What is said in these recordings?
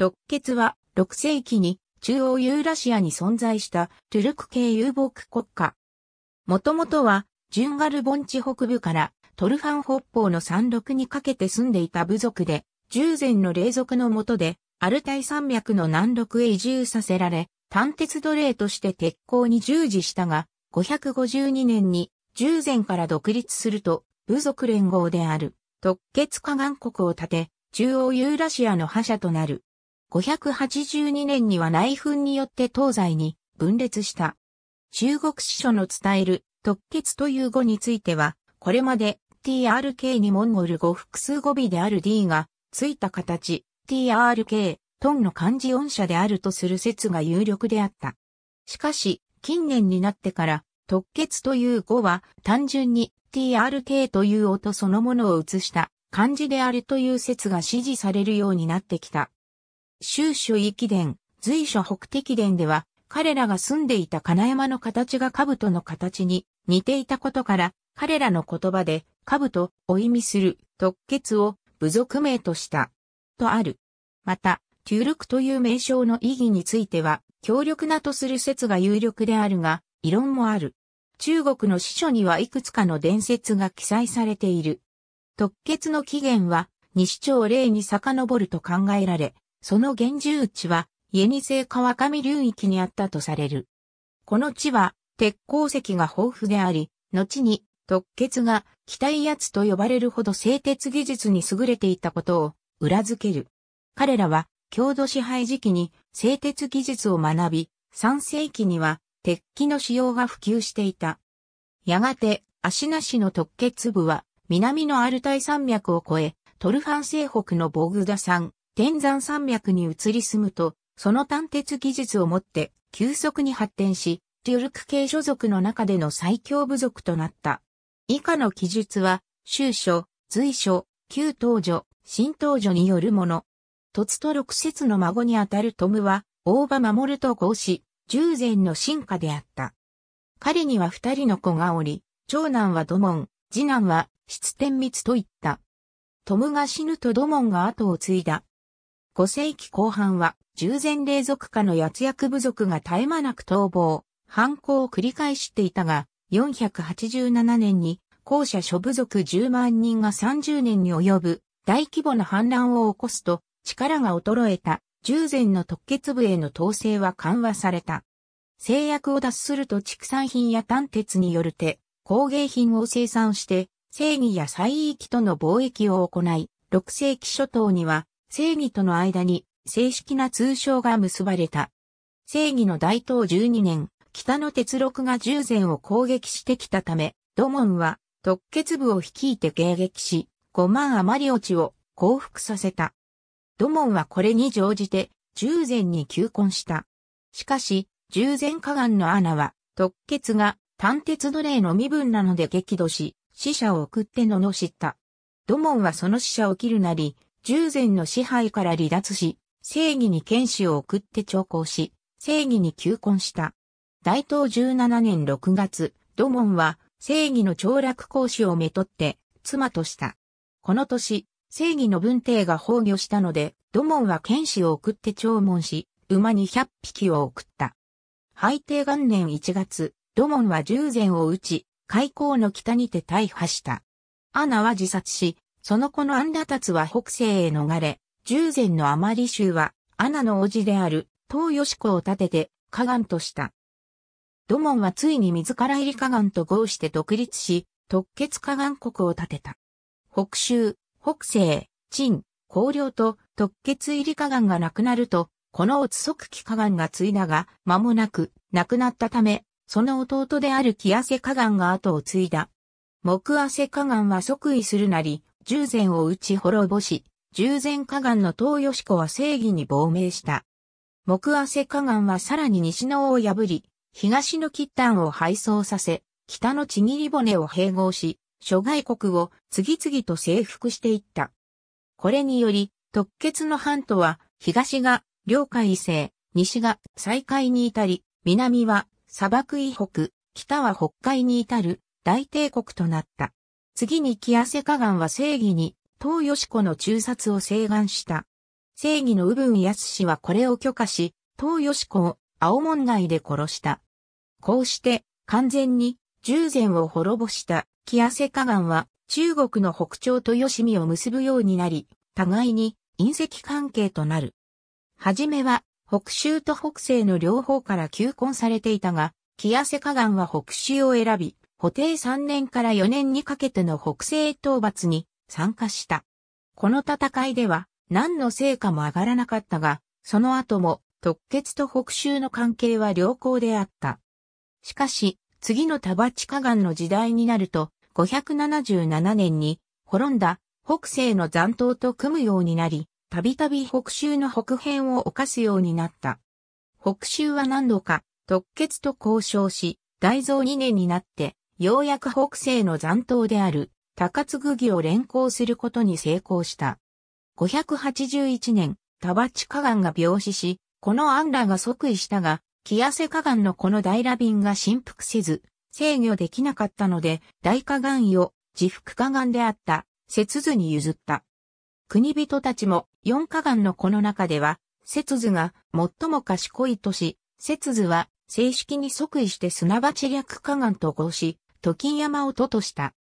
特決は6世紀に中央ユーラシアに存在したトゥルク系遊牧国家。もともとはジュンガル盆地北部からトルファン北方の山麓にかけて住んでいた部族で、従前の霊族の下でアルタイ山脈の南麓へ移住させられ、単鉄奴隷として鉄鋼に従事したが、552年に従前から独立すると、部族連合である、特決河岸国を建て、中央ユーラシアの覇者となる。582年には内紛によって東西に分裂した。中国史書の伝える特決という語については、これまで trk にモンゴル語複数語尾である d がついた形 trk トンの漢字音社であるとする説が有力であった。しかし、近年になってから、特決という語は単純に trk という音そのものを移した漢字であるという説が支持されるようになってきた。州遺域伝、随所北敵伝では、彼らが住んでいた金山の形が兜の形に似ていたことから、彼らの言葉で、兜を意味する特決を部族名とした、とある。また、テュルクという名称の意義については、強力なとする説が有力であるが、異論もある。中国の史書にはいくつかの伝説が記載されている。特決の起源は、西朝霊に遡ると考えられ、その現住地は、イエニセイ川上流域にあったとされる。この地は、鉄鉱石が豊富であり、後に、特決が、機体圧と呼ばれるほど製鉄技術に優れていたことを、裏付ける。彼らは、郷土支配時期に、製鉄技術を学び、3世紀には、鉄器の使用が普及していた。やがて、足なしの特決部は、南のアルタイ山脈を越え、トルファン西北のボグダ山、天山山脈に移り住むと、その探鉄技術をもって急速に発展し、デュルク系所属の中での最強部族となった。以下の記述は、終書、随所、旧東女、新東女によるもの。突と六節の孫にあたるトムは、大場守と合子、従前の進化であった。彼には二人の子がおり、長男は土門、次男は、質天密といった。トムが死ぬと土門が後を継いだ。5世紀後半は、従前霊族家の八役部族が絶え間なく逃亡、犯行を繰り返していたが、487年に、後者諸部族10万人が30年に及ぶ大規模な反乱を起こすと、力が衰えた従前の特決部への統制は緩和された。制約を脱すると畜産品や炭鉄による手、工芸品を生産して、正義や再域との貿易を行い、6世紀初頭には正義との間に正式な通称が結ばれた。正義の大東12年、北の鉄六が従前を攻撃してきたため、土門は特決部を率いて迎撃し、5万余り落ちを降伏させた。土門はこれに乗じて、従前に求婚した。しかし、従前河岸の穴は、特決が単鉄奴隷の身分なので激怒し、死者を送って罵った。土門はその死者を切るなり、従前の支配から離脱し、正義に剣士を送って徴工し、正義に求婚した。大東17年6月、土門は正義の長楽講師をめとって妻とした。この年、正義の文帝が崩御したので、土門は剣士を送って聴聞し、馬に100匹を送った。廃帝元年1月、土門は従前を撃ち、開港の北にて大破した。アナは自殺し、その子のアンダ達は北西へ逃れ、従前のアマリ州は、アナの王子である、東義子を立てて、河岸とした。土門はついに自ら入り河岸と合して独立し、特決河岸国を立てた。北州、北西、陳、高陵と特決入り河岸がなくなると、この乙即期河岸が継いだが、間もなく、亡くなったため、その弟である木汗河岸が後を継いだ。木汗河岸は即位するなり、従前を打ち滅ぼし、従前河岸の東吉子は正義に亡命した。木汗河岸はさらに西の尾を破り、東の吉丹を敗走させ、北のちぎり骨を併合し、諸外国を次々と征服していった。これにより、特決の半島は、東が領海異西、西が西海に至り、南は砂漠以北、北は北海に至る大帝国となった。次に木汗加岩は正義に、東シ。子の中殺を請願した。正義の右分安氏はこれを許可し、東シ子を青門内で殺した。こうして完全に従前を滅ぼした木汗加岩は中国の北朝と吉見を結ぶようになり、互いに隕石関係となる。はじめは北州と北西の両方から求婚されていたが、木汗加岩は北州を選び、補定3年から4年にかけての北西討伐に参加した。この戦いでは何の成果も上がらなかったが、その後も特決と北州の関係は良好であった。しかし、次の田バチ河岸の時代になると、577年に滅んだ北西の残党と組むようになり、たびたび北州の北辺を犯すようになった。北州は何度か特決と交渉し、大蔵2年になって、ようやく北西の残党である高津木を連行することに成功した。581年、田鉢河岸が病死し、この安らが即位したが、木汗瀬河岸のこの大羅便が振幅せず、制御できなかったので、大河岸を自腹河岸であった、節図に譲った。国人たちも四河岸のこの中では、節図が最も賢いとし、節図は正式に即位して砂鉢。略河岸と合し、時山を都とした。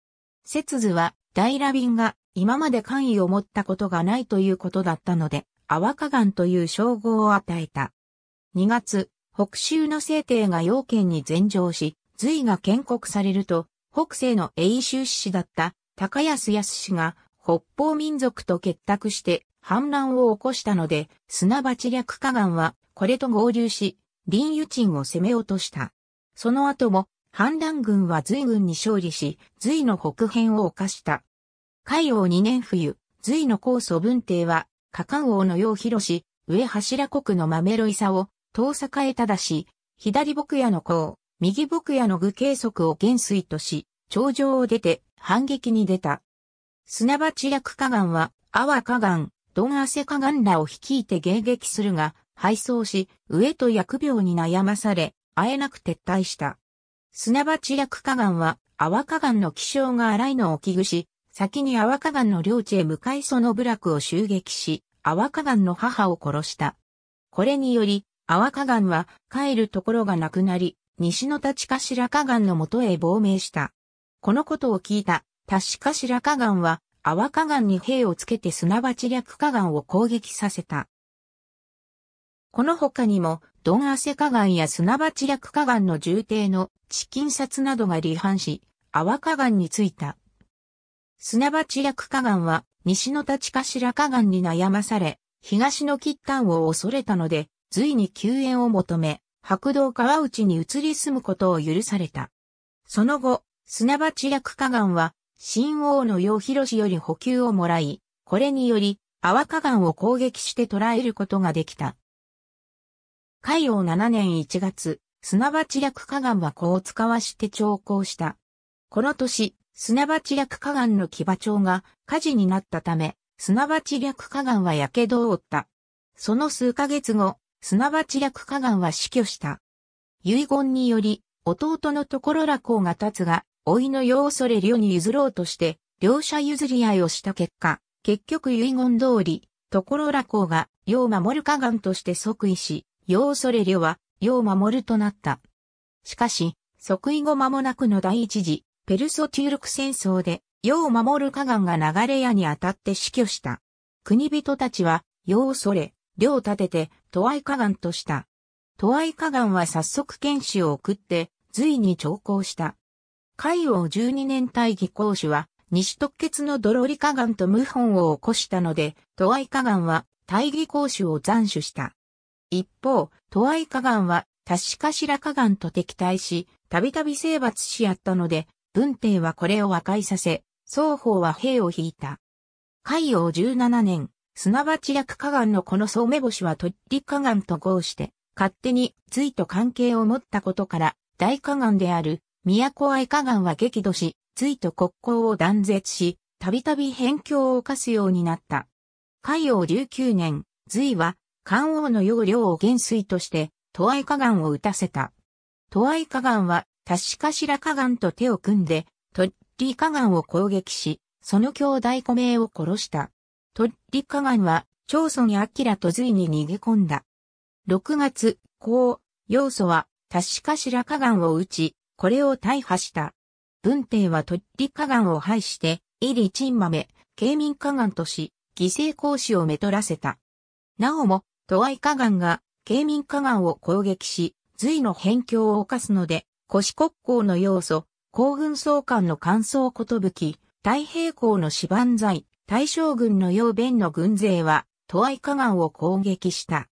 摂図は、大羅便が今まで官位を持ったことがないということだったので、阿波河岸という称号を与えた。2月、北州の聖帝が要件に禅上し、隋が建国されると、北西の永州市だった高安康氏が北方民族と結託して反乱を起こしたので、砂鉢略河岸はこれと合流し、林友鎮を攻め落とした。その後も反乱軍は隋軍に勝利し、隋の北辺を犯した。海王二年冬、隋の高祖文帝は、加冠王の楊広し、上柱国の豆呂さを、遠坂へ正し、左牧野のを右牧野の具計測を元帥とし、頂上を出て反撃に出た。砂場地役加岩は、阿波加岩、ドン汗セ加らを率いて迎撃するが、敗走し、上と疫病に悩まされ、会えなく撤退した。砂鉢略河岸は、阿河岸の気象が荒いのを危惧し、先に阿河岸の領地へ向かいその部落を襲撃し、阿河岸の母を殺した。これにより、阿河岸は帰るところがなくなり、西の立頭河岸の元へ亡命した。このことを聞いた、立頭河岸は、阿河岸に兵をつけて砂鉢略河岸を攻撃させた。この他にも、ドンアセガンや砂場地略ガンの重低の地金札などが離反し、阿カガンについた。砂場地略ガンは、西の立頭ガンに悩まされ、東の喫端を恐れたので、随に救援を求め、白道川内に移り住むことを許された。その後、砂場地略ガンは、新王の陽広氏より補給をもらい、これにより、阿カガンを攻撃して捕らえることができた。海洋7年1月、砂場地略河岸はこを使わして調校した。この年、砂場地略河岸の騎馬町が火事になったため、砂場地略河岸は火傷を負った。その数ヶ月後、砂場地略河岸は死去した。遺言により、弟のところら公が立つが、老いの世をそれ両に譲ろうとして、両者譲り合いをした結果、結局遺言通り、ところら公が、世を守る河岸として即位し、要それりょは、要守るとなった。しかし、即位後間もなくの第一次、ペルソルク戦争で、要守る河岸が流れ屋に当たって死去した。国人たちは、要それ、領立てて、都愛河岸とした。都愛河岸は早速剣士を送って、隋に徴行した。海王十二年大義公主は、西特決のドロリ河岸と謀反を起こしたので、都愛河岸は大義公主を斬首した。一方、トアイ河岸は、タシカシラ河岸と敵対し、たびたび征伐し合ったので、文帝はこれを和解させ、双方は兵を引いた。海洋十七年、すなわち略河岸のこの総目星は鳥取河岸と合して、勝手に隋と関係を持ったことから、大河岸である、都愛河岸は激怒し、隋と国交を断絶し、たびたび辺境を犯すようになった。海洋十九年、隋は漢王の要領を元帥として、都愛河岩を打たせた。都愛河岩は、確か白河岩と手を組んで、トッリ岩を攻撃し、その兄弟子名を殺した。トッリ岩は、長孫明と隋に逃げ込んだ。6月、孔、要素は、確か白河岩を打ち、これを大破した。文帝はトッリ岩を廃して、イリチンマメ、慶民河岩とし、犠牲行使をめとらせた。なおも、トワイ河岸が、ケ民ミン河岸を攻撃し、隋の辺境を犯すので、古四国交の要素、皇軍総監の感想ことぶき、太平公の四番罪、大将軍の要弁の軍勢は、トワイ河岸を攻撃した。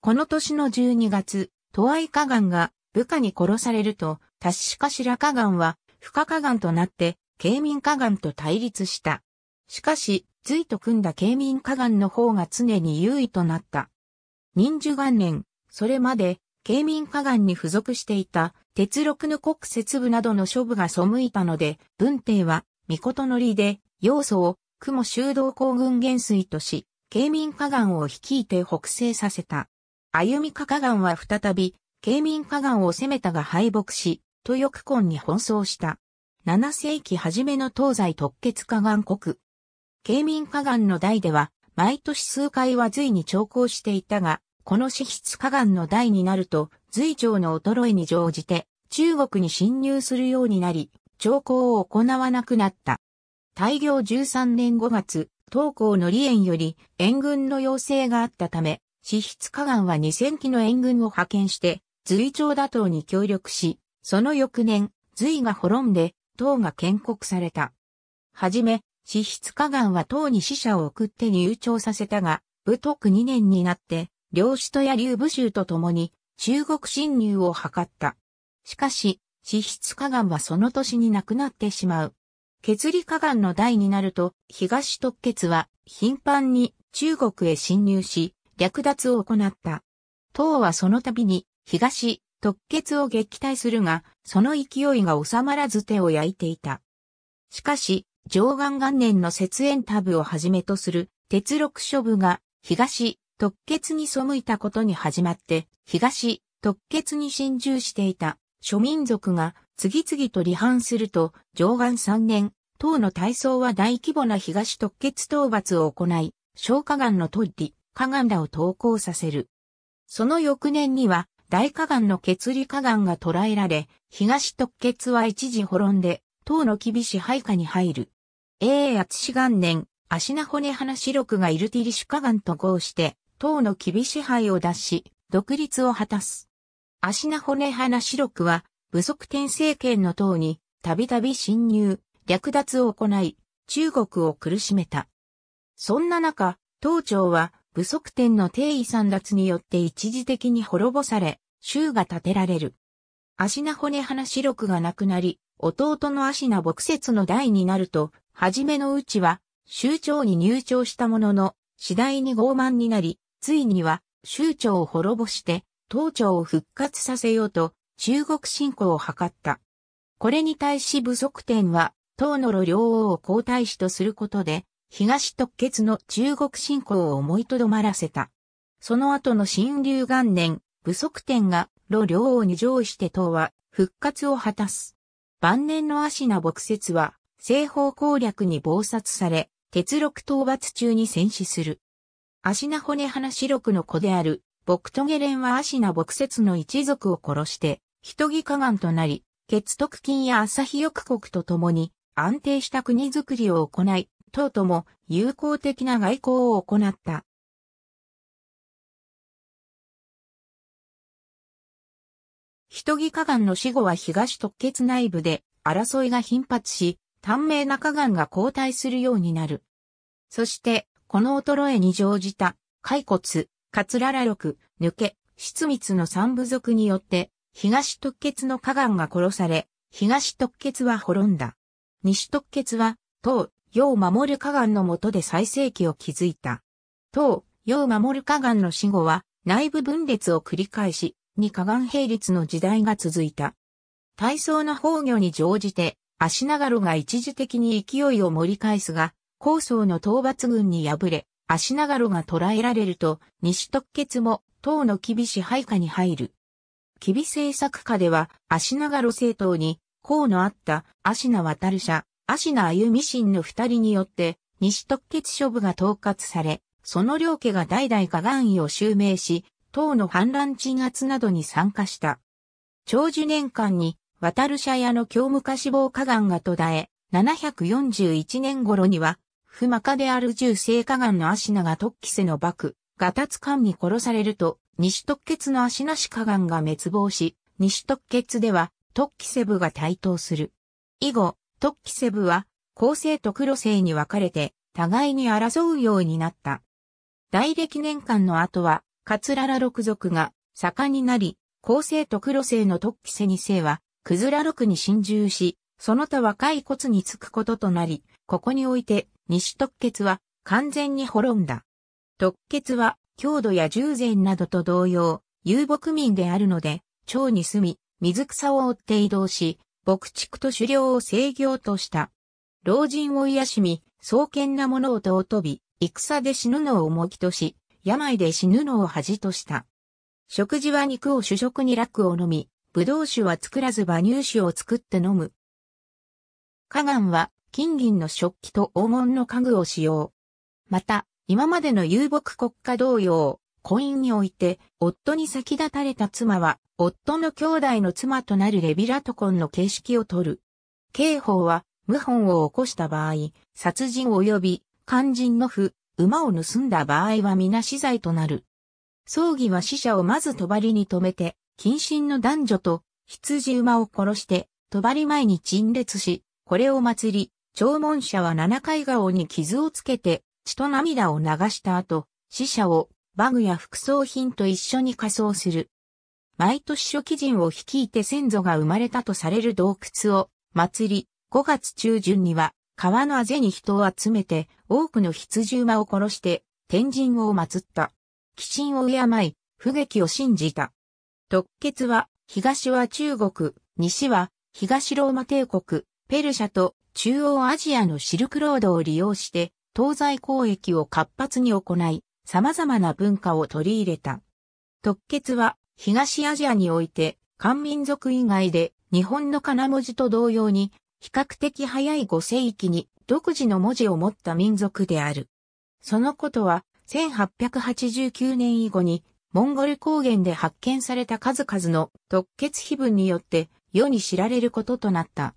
この年の12月、トワイ河岸が部下に殺されると、タシカシラ河岸は、不可河岸となって、慶民河岸と対立した。しかし、隋と組んだ慶民河岸の方が常に優位となった。忍寿元年、それまで、慶民河岸に付属していた、鉄六の国節部などの諸部が背いたので、文帝は、御事のりで、要素を、雲修道公軍元帥とし、慶民河岸を率いて北西させた。歩み河岸は再び、慶民河岸を攻めたが敗北し、豊久根に奔走した。七世紀初めの東西特決河岸国。慶民河岸の代では、毎年数回は随に長考していたが、この脂質加岩の代になると、随腸の衰えに乗じて、中国に侵入するようになり、徴工を行わなくなった。大行13年5月、東港の李園より援軍の要請があったため、脂質加岩は2000機の援軍を派遣して、隋朝打倒に協力し、その翌年、隋が滅んで、唐が建国された。はじめ、脂質加岩は唐に死者を送って入朝させたが、武徳2年になって、領主とや劉武州と共に中国侵入を図った。しかし、脂質河岸はその年に亡くなってしまう。血理河岸の代になると、東特決は頻繁に中国へ侵入し、略奪を行った。唐はその度に東特決を撃退するが、その勢いが収まらず手を焼いていた。しかし、上岸元年の節縁タブをはじめとする鉄六処部が東特決に背いたことに始まって、東、特決に侵入していた諸民族が次々と離反すると、上岸3年、党の体操は大規模な東特決討伐を行い、消河岩の取り、火岸らを投降させる。その翌年には、大火岩の血利火岸が捕らえられ、東特決は一時滅んで、党の厳しい配下に入る。え、厚志元年、足名骨花四六がイルティリシュ河岸と合して、党の厳し配を脱し、独立を果たす。足名骨花四六は、武足転政権の党に、たびたび侵入、略奪を行い、中国を苦しめた。そんな中、党長は、武足転の定位散奪によって一時的に滅ぼされ、州が建てられる。足名骨花四六が亡くなり、弟の足名牧節の代になると、初めのうちは、州長に入庁したものの、次第に傲慢になり、ついには、州長を滅ぼして、東朝を復活させようと、中国侵攻を図った。これに対し武則天は、唐の呂両王を皇太子とすることで、東特決の中国侵攻を思いとどまらせた。その後の新流元年、武則天が呂両王に上位して唐は復活を果たす。晩年の足名牧説は、西方攻略に謀殺され、鉄六討伐中に戦死する。足名骨花ロクの子である、ボクトゲレンは足名牧説の一族を殺して、人義加眼となり、血徳金や朝日翼国と共に安定した国づくりを行い、党とも友好的な外交を行った。人義加眼の死後は東特決内部で争いが頻発し、短命な加眼が交代するようになる。そして、この衰えに乗じた、骸骨、カツララ力、抜け、湿密の三部族によって、東特決の河岸が殺され、東特決は滅んだ。西特決は、唐、を守る河岸の下で最盛期を築いた。唐、を守る河岸の死後は、内部分裂を繰り返し、に河岸並立の時代が続いた。体操の崩御に乗じて、足長炉が一時的に勢いを盛り返すが、高層の討伐軍に敗れ、足長路が捕らえられると、西特決も、党の厳し配下に入る。厳政策下では、足長路政党に、功のあった、足名渡る社、足名歩み信の二人によって、西特決処部が統括され、その両家が代々河願医を襲名し、党の反乱鎮圧などに参加した。長寿年間に、渡る社屋の教務化志望河願が途絶え、741年頃には、不魔化である銃聖火眼の足名が突起せの爆、ガタツ艦に殺されると、西突決の足なし火眼が滅亡し、西突決では、突起セブが台頭する。以後、突起セブは、公正と黒星に分かれて、互いに争うようになった。大歴年間の後は、カツララ六族が盛んになり、公正と黒星の突起セ二世は、クズラ六に侵入し、その他若い骨につくこととなり、ここにおいて西特血は完全に滅んだ。特血は郷土や従前などと同様、遊牧民であるので、町に住み、水草を追って移動し、牧畜と狩猟を制御とした。老人を癒しみ、壮健な者を尊び、戦で死ぬのを重きとし、病で死ぬのを恥とした。食事は肉を主食に楽を飲み、葡萄酒は作らず馬乳酒を作って飲む。は金銀の食器と黄門の家具を使用。また、今までの遊牧国家同様、婚姻において、夫に先立たれた妻は、夫の兄弟の妻となるレビラトコンの形式をとる。刑法は、謀反を起こした場合、殺人及び、肝心の負、馬を盗んだ場合は皆死罪となる。葬儀は死者をまず帳に止めて、近親の男女と、羊馬を殺して、帳前に陳列し、これを祭り、弔問者は七階顔に傷をつけて、血と涙を流した後、死者をバグや副葬品と一緒に仮装する。毎年初期人を率いて先祖が生まれたとされる洞窟を祭り、5月中旬には川のあぜに人を集めて多くの羊馬を殺して天神を祀った。鬼神を敬い、不劇を信じた。特決は東は中国、西は東ローマ帝国、ペルシャと中央アジアのシルクロードを利用して東西交易を活発に行い、様々な文化を取り入れた。特決は東アジアにおいて漢民族以外で日本の金文字と同様に比較的早い5世紀に独自の文字を持った民族である。そのことは1889年以後にモンゴル高原で発見された数々の特決碑文によって世に知られることとなった。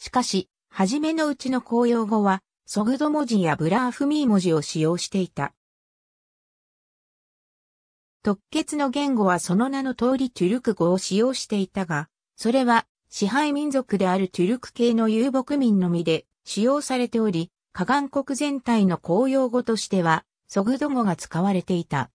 しかし、はじめのうちの公用語は、ソグド文字やブラーフミー文字を使用していた。特決の言語はその名の通りトゥルク語を使用していたが、それは支配民族であるトゥルク系の遊牧民のみで使用されており、河岸国全体の公用語としては、ソグド語が使われていた。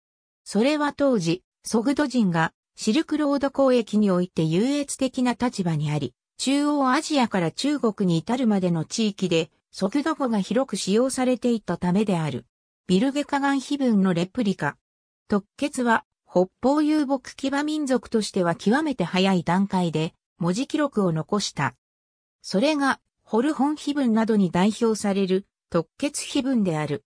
それは当時、ソグド人がシルクロード交易において優越的な立場にあり、中央アジアから中国に至るまでの地域で、速度語が広く使用されていたためである。ビルゲカガン碑文のレプリカ。特決は、北方遊牧騎馬民族としては極めて早い段階で、文字記録を残した。それが、ホルホン碑文などに代表される、特決碑文である。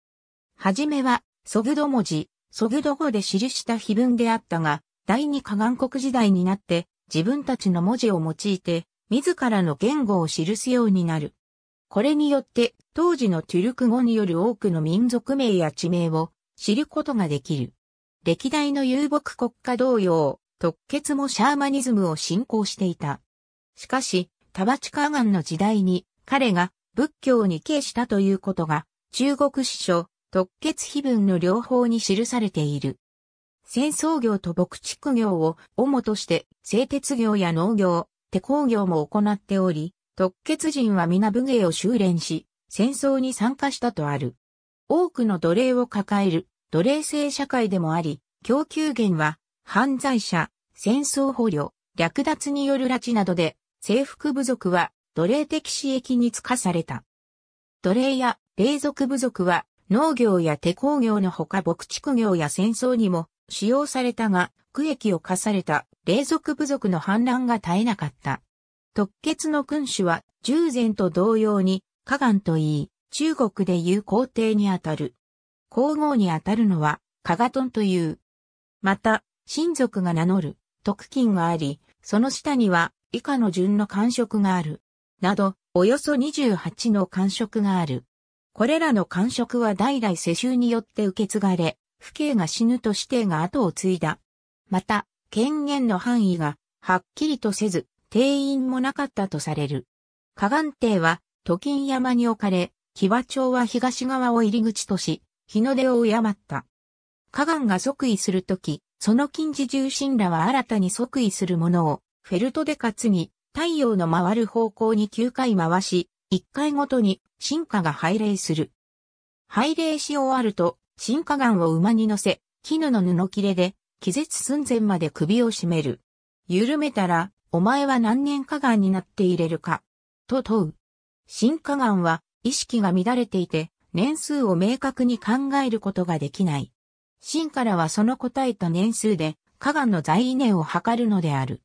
はじめは、ソグド文字、ソグド語で記した碑文であったが、第二カガン国時代になって、自分たちの文字を用いて、自らの言語を記すようになる。これによって当時のトゥルク語による多くの民族名や地名を知ることができる。歴代の遊牧国家同様、特決もシャーマニズムを信仰していた。しかし、タバチカーガンの時代に彼が仏教に帰したということが中国史書、特決碑文の両方に記されている。戦争業と牧畜業を主として製鉄業や農業、手工業も行っており、特決人は皆武芸を修練し、戦争に参加したとある。多くの奴隷を抱える奴隷制社会でもあり、供給源は犯罪者、戦争捕虜、略奪による拉致などで、征服部族は奴隷的私益に付かされた。奴隷や隷属部族は農業や手工業のほか牧畜業や戦争にも使用されたが、服役を課された霊族部族の反乱が絶えなかった。特決の君主は従前と同様に河岸と言い、中国でいう皇帝にあたる。皇后にあたるのは、加賀トンという。また、親族が名乗る、特勤があり、その下には、以下の順の官職がある。など、およそ28の官職がある。これらの官職は代々世襲によって受け継がれ、父兄が死ぬと指定が後を継いだまた、権限の範囲がはっきりとせず、定員もなかったとされる。河岸邸は、都金山に置かれ、木場町は東側を入り口とし、日の出を敬った。河岸が即位するとき、その近似重臣らは新たに即位するものを、フェルトで担ぎ、太陽の回る方向に9回回し、1回ごとに、進化が拝礼する。拝礼し終わると、進化岩を馬に乗せ、絹の布切れで、気絶寸前まで首を絞める。緩めたら、お前は何年加がになっていれるか。と問う。新加がは、意識が乱れていて、年数を明確に考えることができない。新からはその答えた年数で、加ガの在位年を測るのである。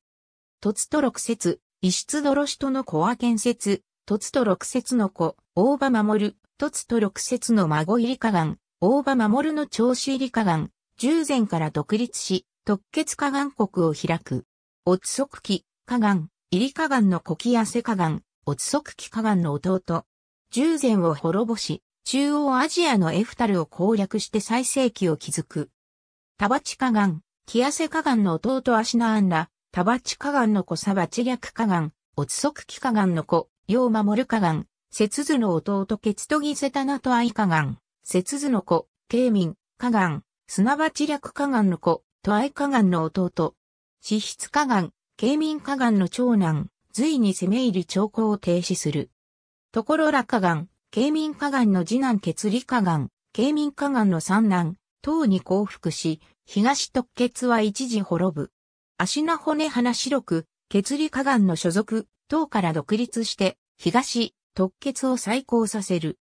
突と六節、異質泥ロとの子は建設、突と六節の子、大場守る、突と六節の孫入り加ガ大場守るの調子入り加ガ従前から独立し、特決火岩国を開く。オツソクキ、火岩、イり火岩のコキやセ火岩、オツソクキ火岩の弟。従前を滅ぼし、中央アジアのエフタルを攻略して最盛期を築く。タバチ火岩、キアセ火岩の弟アシナアンラ、タバチ火岩の子サバチ略火岩、オツソクキ火岩の子、ヨウマモル火岩、ツ図の弟ケツトギセタナトアイ火岩、ツ図の子、ケイミン、火岩、すなわち略河岸の子、都愛河岸の弟。私質河岸、慶民河岸の長男、隋に攻め入る兆候を停止する。ところら河岸、慶民河岸の次男血利河岸、慶民河岸の三男、唐に降伏し、東特決は一時滅ぶ。足名骨花白く、血利河岸の所属、唐から独立して、東、特決を再興させる。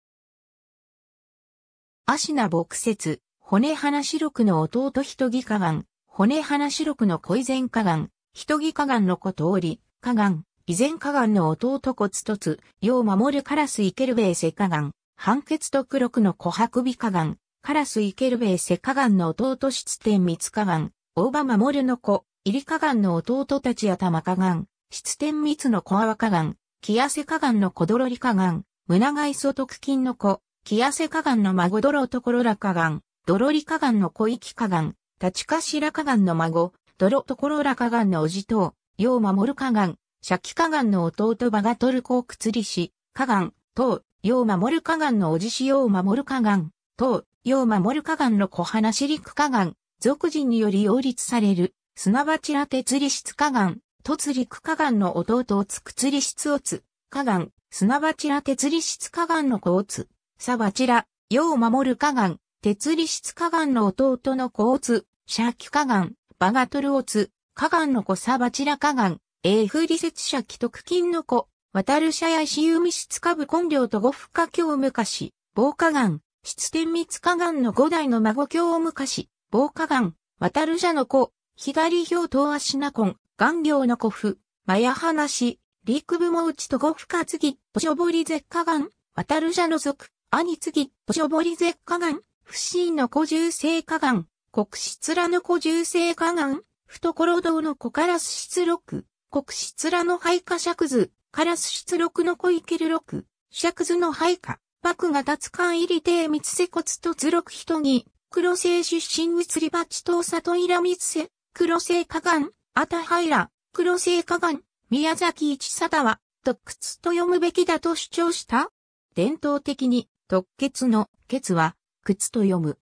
足名牧説、骨花四六の弟人義河岩、骨花四六の以前河岩、人義河岩の子通り、河岩、以前河岩の弟骨凸、世を守るカラスイケルベーセ河岩、判決と黒の琥白美河岩、カラスイケルベーセ河岩の弟出天三河岩、大場守の子、入り河岸の弟たち頭河岩、出天三の小泡河岩、木痩せ河岸の小泥り河岩、胸貝祖徳金の子、木痩せ河岸の孫泥ところら河岩、ドロリカガンの小池カガン、立ちかしらカガンの孫、ドロトコロラカガンのおじとう、よう守るカガン、シャキカガンの弟バガトルコークツリシ、カガン、とう、よう守るカガンのおじしよう守るカガン、とう、よう守るカガンの小花シリクカガン、俗人により擁立される、砂なわちらてつりカガン、とつりくカガンの弟をつくつりしつおつ、カガン、砂なわちらてつりカガンの子をつ、さわちら、よう守るカガン、鉄理質河岸の弟の子ーツ、シャキ河岸、バガトルオツ、河岸の子サバチラ河岸、エーフリセツ社既得金の子、渡る社や石海質下部根領と五深京昔、防火岩、質天密火岩の五代の孫京昔、防火岩、渡る社の子、左表東足名根、岩行の古府、マヤ話、陸部もちと五深継ぎ、ポしョボリ絶火岩、渡る社の族、兄継ぎ、ポしョボリ絶火岩、不死の古獣性河岩、国質らの古獣性河岩、懐堂の子カラス出録、国質らの廃下尺図、カラス出録の小池る録、尺図の廃下、幕が立つ間入り帝密瀬骨と図録人に、黒星出身移り鉢と里イラ密瀬、黒星河岩、アタハイら、黒星河岩、宮崎一貞は、特屈と読むべきだと主張した伝統的に、特決の決は、靴と読む。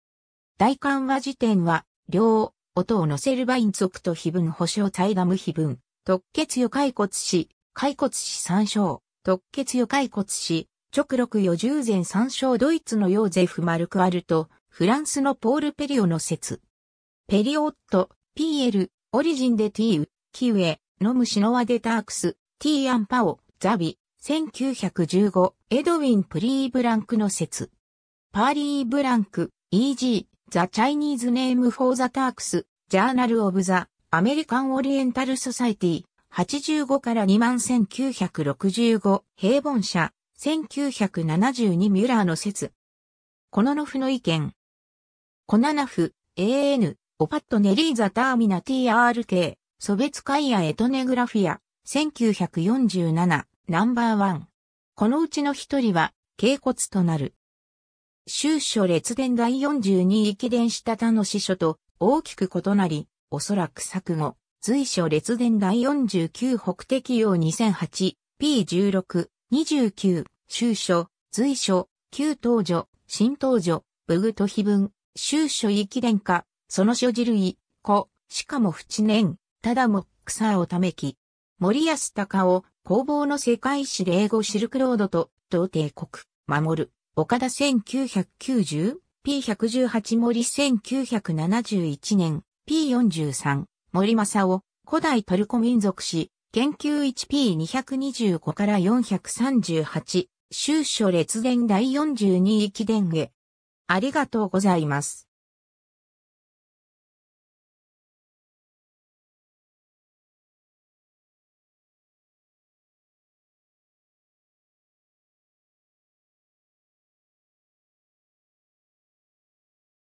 大漢和辞典は、両、音を乗せるバイン族と非分保証対ダム非分、特血予解骨し、解骨し参照、特血予解骨し、直録予従前参照ドイツのヨーゼフ・マルクアルト、フランスのポール・ペリオの説。ペリオット、PL、オリジンでティウ、キウエ、ノムシノワデタークス、ティーアンパオ、ザビ、1915、エドウィン・プリーブランクの説。パーリー・ブランク、E.G. The Chinese Name for the Turks, Journal of the American Oriental Society, 85から21965、平凡社、1972ミュラーの説。コノノフの意見。コナナフ、AN、オパットネリーザ・ターミナ TRK、ソベツカイア・エトネグラフィア、1947、ナンバーワン。このうちの一人は、警骨となる。終書列伝第42域伝した他の司書と大きく異なり、おそらく作後、随所列伝第49北適用 2008P16、29、終書、随所、旧東女、新東女、武具と碑文、終書域伝化、その諸事類、子、しかも知年、ただも草をためき。森安隆を工房の世界史霊語シルクロードと同帝国、守る。岡田 1990P118 森1971年 P43 森正夫古代トルコ民族史研究 1P225 から438終書列伝第42域伝へありがとうございます。